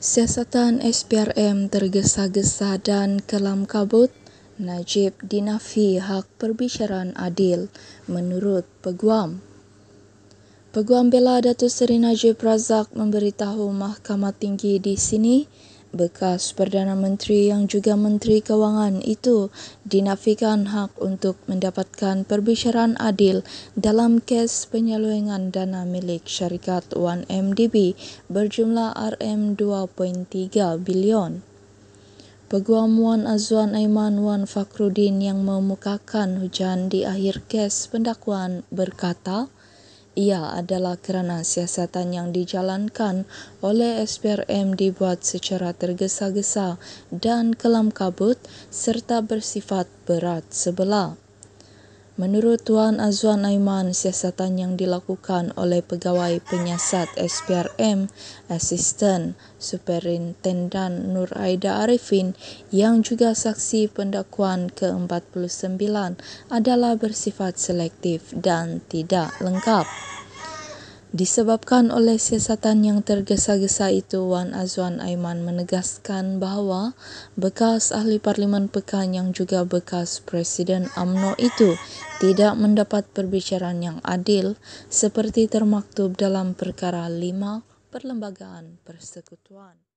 Siasatan SPRM tergesa-gesa dan kelam kabut, Najib dinafi hak perbicaraan adil menurut Peguam. Peguam Bela Datuk Seri Najib Razak memberitahu Mahkamah Tinggi di sini bekas Perdana Menteri yang juga Menteri Kewangan itu dinafikan hak untuk mendapatkan perbicaraan adil dalam kes penyelewengan dana milik syarikat 1MDB berjumlah RM2.3 bilion. Peguam Wan Azwan Aiman Wan Fakrudin yang memukakan hujan di akhir kes pendakwaan berkata, ia adalah kerana siasatan yang dijalankan oleh SPRM dibuat secara tergesa-gesa dan kelam kabut serta bersifat berat sebelah. Menurut Tuan Azwan Aiman, siasatan yang dilakukan oleh pegawai penyiasat SPRM, asisten, Superintendent Nur Aida Arifin yang juga saksi pendakwaan ke-49 adalah bersifat selektif dan tidak lengkap. Disebabkan oleh siasatan yang tergesa-gesa itu, Wan Azwan Aiman menegaskan bahawa bekas ahli parlimen pekan yang juga bekas Presiden AMNO itu tidak mendapat perbicaraan yang adil seperti termaktub dalam perkara lima perlembagaan persekutuan.